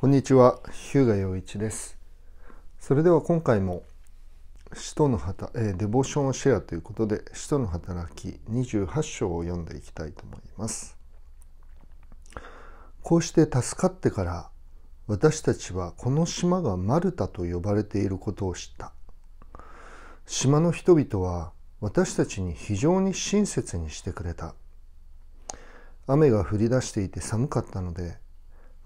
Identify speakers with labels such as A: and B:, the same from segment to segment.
A: こんにちは、ヒューガ陽一です。それでは今回も、使徒の働えー、デボーションをシェアということで、使徒の働き28章を読んでいきたいと思います。こうして助かってから、私たちはこの島がマルタと呼ばれていることを知った。島の人々は私たちに非常に親切にしてくれた。雨が降り出していて寒かったので、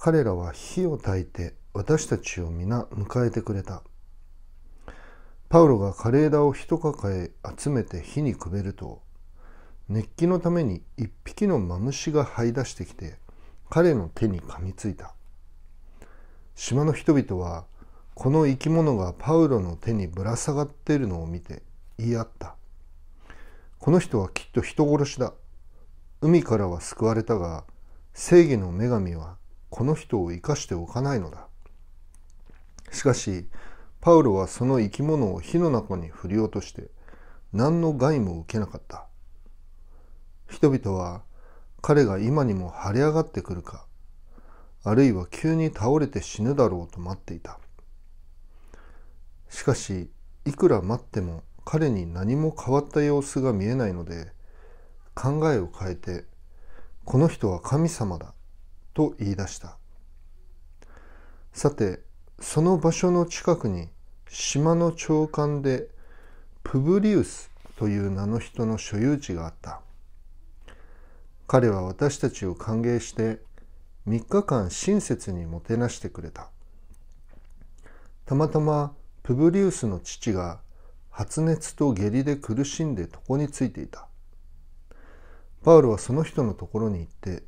A: 彼らは火を焚いて私たちを皆迎えてくれた。パウロが枯れ枝を一抱え集めて火にくべると、熱気のために一匹のマムシが這い出してきて、彼の手に噛みついた。島の人々は、この生き物がパウロの手にぶら下がっているのを見て言い合った。この人はきっと人殺しだ。海からは救われたが、正義の女神はこの人を生かしておかないのだ。しかし、パウロはその生き物を火の中に振り落として、何の害も受けなかった。人々は彼が今にも腫れ上がってくるか、あるいは急に倒れて死ぬだろうと待っていた。しかし、いくら待っても彼に何も変わった様子が見えないので、考えを変えて、この人は神様だと言い出したさてその場所の近くに島の長官でプブリウスという名の人の所有地があった彼は私たちを歓迎して3日間親切にもてなしてくれたたまたまプブリウスの父が発熱と下痢で苦しんで床についていたパウロはその人のところに行って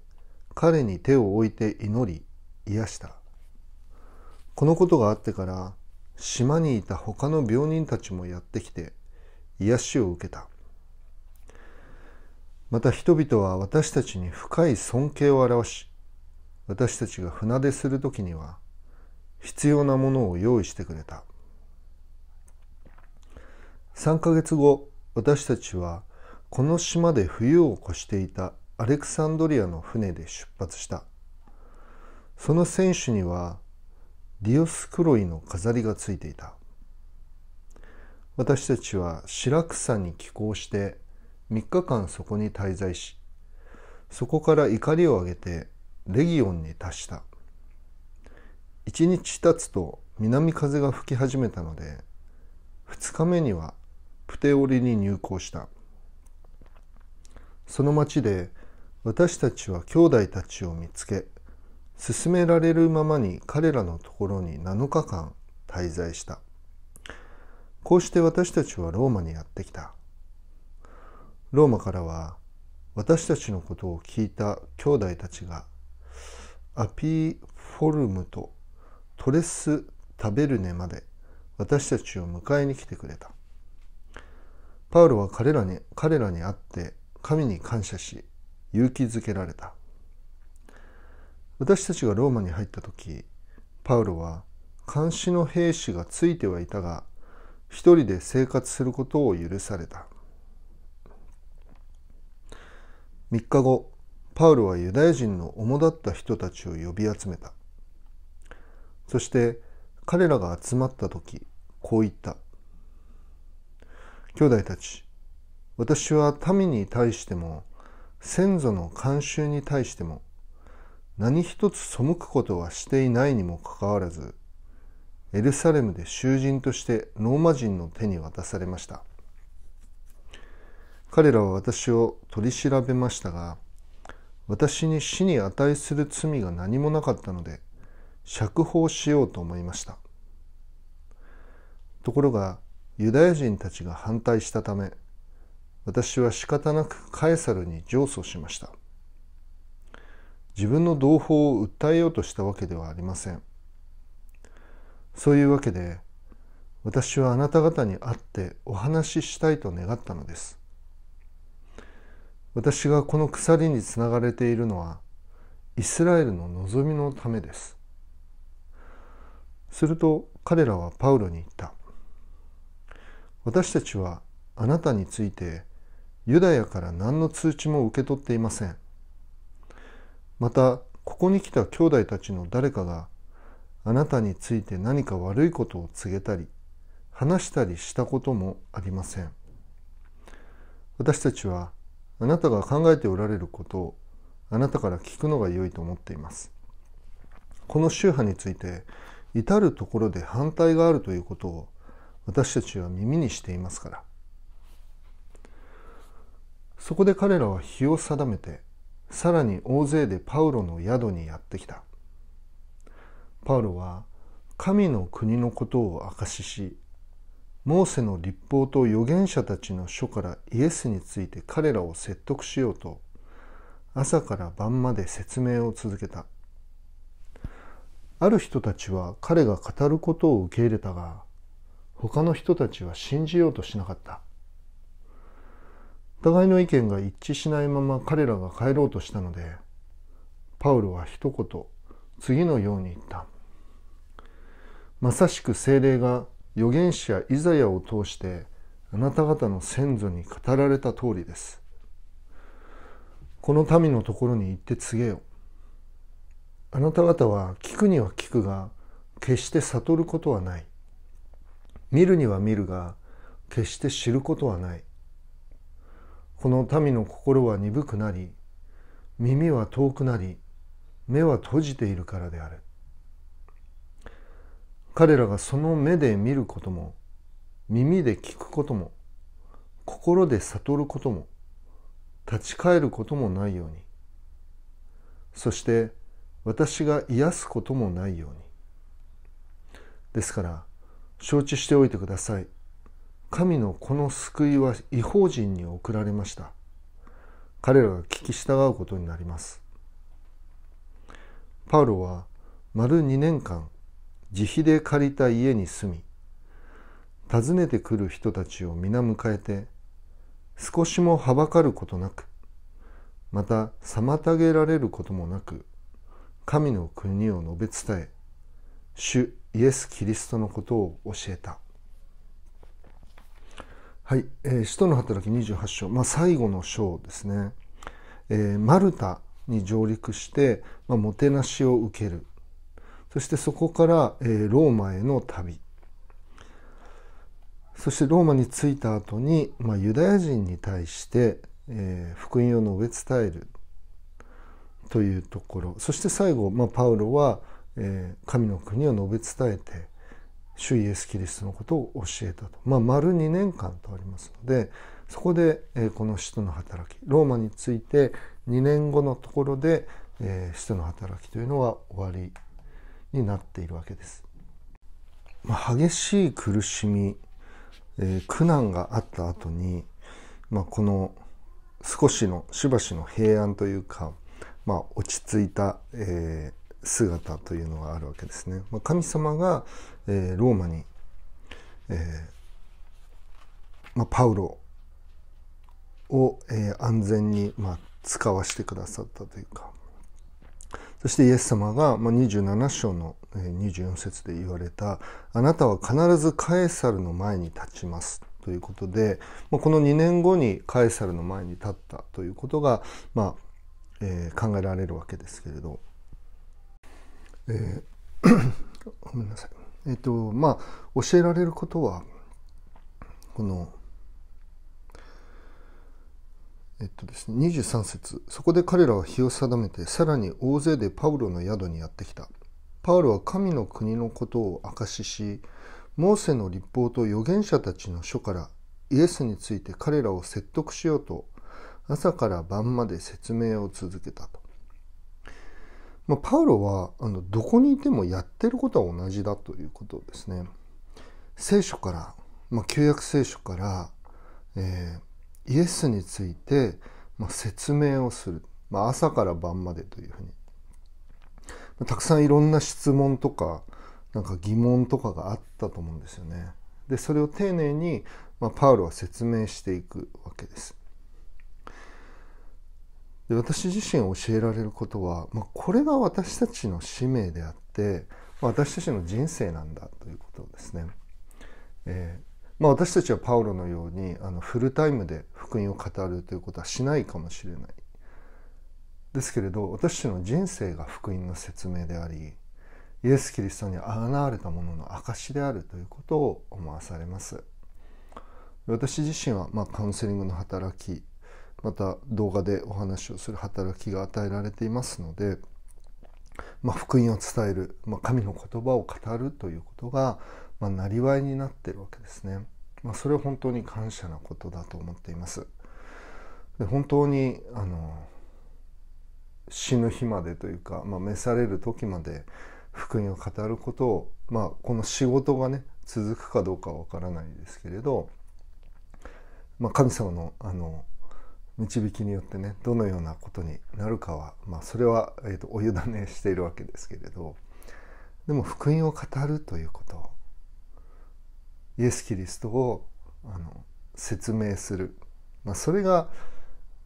A: 彼に手を置いて祈り癒したこのことがあってから島にいた他の病人たちもやってきて癒しを受けたまた人々は私たちに深い尊敬を表し私たちが船出する時には必要なものを用意してくれた3ヶ月後私たちはこの島で冬を越していたアレクサンドリアの船で出発したその船首にはディオスクロイの飾りがついていた私たちはシラクサに寄港して3日間そこに滞在しそこから怒りを上げてレギオンに達した1日経つと南風が吹き始めたので2日目にはプテオリに入港したその町で私たちは兄弟たちを見つけ勧められるままに彼らのところに7日間滞在したこうして私たちはローマにやってきたローマからは私たちのことを聞いた兄弟たちがアピーフォルムとトレス・タベルネまで私たちを迎えに来てくれたパウロは彼らに彼らに会って神に感謝し勇気づけられた私たちがローマに入った時パウロは監視の兵士がついてはいたが一人で生活することを許された3日後パウロはユダヤ人の主だった人たちを呼び集めたそして彼らが集まった時こう言った兄弟たち私は民に対しても先祖の慣習に対しても何一つ背くことはしていないにもかかわらずエルサレムで囚人としてローマ人の手に渡されました彼らは私を取り調べましたが私に死に値する罪が何もなかったので釈放しようと思いましたところがユダヤ人たちが反対したため私は仕方なくカエサルに上訴しました自分の同胞を訴えようとしたわけではありませんそういうわけで私はあなた方に会ってお話ししたいと願ったのです私がこの鎖につながれているのはイスラエルの望みのためですすると彼らはパウロに言った私たちはあなたについてユダヤから何の通知も受け取っていませんまたここに来た兄弟たちの誰かがあなたについて何か悪いことを告げたり話したりしたこともありません私たちはあなたが考えておられることをあなたから聞くのが良いと思っていますこの宗派について至る所で反対があるということを私たちは耳にしていますからそこで彼らは日を定めてさらに大勢でパウロの宿にやってきたパウロは神の国のことを証ししモーセの立法と預言者たちの書からイエスについて彼らを説得しようと朝から晩まで説明を続けたある人たちは彼が語ることを受け入れたが他の人たちは信じようとしなかった互いの意見が一致しないまま彼らが帰ろうとしたのでパウロは一言次のように言ったまさしく精霊が預言者イザヤを通してあなた方の先祖に語られた通りですこの民のところに行って告げよあなた方は聞くには聞くが決して悟ることはない見るには見るが決して知ることはないこの民の心は鈍くなり耳は遠くなり目は閉じているからである彼らがその目で見ることも耳で聞くことも心で悟ることも立ち返ることもないようにそして私が癒すこともないようにですから承知しておいてください神のこの救いは違法人に送られました。彼らが聞き従うことになります。パウロは丸2年間自費で借りた家に住み訪ねてくる人たちを皆迎えて少しもはばかることなくまた妨げられることもなく神の国を述べ伝え主イエス・キリストのことを教えた。はい、えー、使徒の働き28章、まあ、最後の章ですね、えー、マルタに上陸して、まあ、もてなしを受けるそしてそこから、えー、ローマへの旅そしてローマに着いた後に、まあ、ユダヤ人に対して、えー、福音を述べ伝えるというところそして最後、まあ、パウロは、えー、神の国を述べ伝えて主イエス・キリストのことを教えたと、まあ、丸2年間とありますのでそこで、えー、この使徒の働きローマについて2年後のところで、えー、使徒の働きというのは終わりになっているわけです。まあ、激しい苦しみ、えー、苦難があった後に、まあ、この少しのしばしの平安というか、まあ、落ち着いた、えー、姿というのがあるわけですね。まあ、神様が、えー、ローマに、えー、まあ、パウロを、えー、安全に、まあ、使わしてくださったというかそしてイエス様が、まあ、27章の、えー、24節で言われた「あなたは必ずカエサルの前に立ちます」ということで、まあ、この2年後にカエサルの前に立ったということが、まあえー、考えられるわけですけれど。えー、ごめんなさいえっ、ー、とまあ教えられることはこのえっとですね、23節そこで彼らは日を定めてさらに大勢でパウロの宿にやってきたパウロは神の国のことを証ししモーセの立法と預言者たちの書からイエスについて彼らを説得しようと朝から晩まで説明を続けたとまあ、パウロはあのどこにいてもやってることは同じだということですね。聖書から、まあ、旧約聖書から、えー、イエスについて、まあ、説明をする、まあ、朝から晩までというふうに、まあ、たくさんいろんな質問とかなんか疑問とかがあったと思うんですよね。でそれを丁寧に、まあ、パウロは説明していくわけです。で私自身教えられることは、まあ、これが私たちの使命であって、私たちの人生なんだということですね。えーまあ、私たちはパウロのようにあのフルタイムで福音を語るということはしないかもしれないですけれど私たちの人生が福音の説明でありイエス・キリストにわれたものの証であるということを思わされます私自身は、まあ、カウンセリングの働きまた動画でお話をする働きが与えられていますので、まあ、福音を伝える、まあ、神の言葉を語るということが、まあ、なりわいになってるわけですね。まあ、それは本当に感謝なことだと思っています。で本当にあの死ぬ日までというか、まあ、召される時まで福音を語ることを、まあ、この仕事がね続くかどうかは分からないですけれど、まあ、神様のあの導きによってねどのようなことになるかは、まあ、それは、えーと、お委ねしているわけですけれどでも福音を語るということイエス・キリストをあの説明する、まあ、それが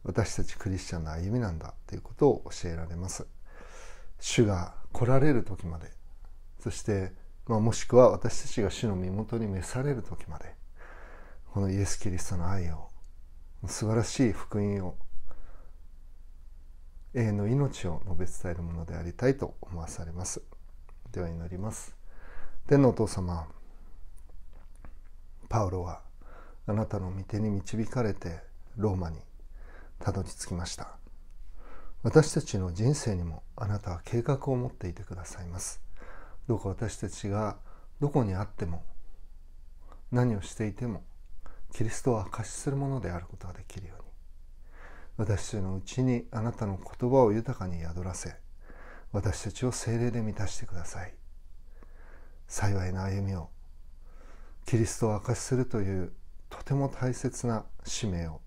A: 私たちクリスチャンの歩みなんだということを教えられます。主が来られる時までそして、まあ、もしくは私たちが主の身元に召される時までこのイエス・キリストの愛を素晴らしい福音を永遠の命を述べ伝えるものでありたいと思わされますでは祈ります天のお父様パウロはあなたの御手に導かれてローマにたどり着きました私たちの人生にもあなたは計画を持っていてくださいますどうか私たちがどこにあっても何をしていてもキリストを証しするものであることができるように私たちのうちにあなたの言葉を豊かに宿らせ私たちを精霊で満たしてください幸いな歩みをキリストを証しするというとても大切な使命を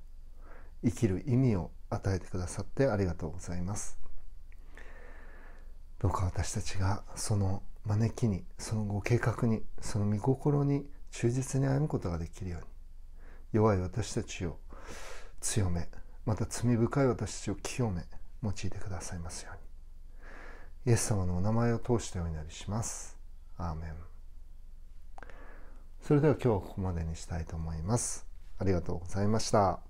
A: 生きる意味を与えてくださってありがとうございますどうか私たちがその招きにそのご計画にその御心に忠実に歩むことができるように弱い私たちを強めまた罪深い私たちを清め用いてくださいますようにイエス様のお名前を通してお祈りしますアーメンそれでは今日はここまでにしたいと思いますありがとうございました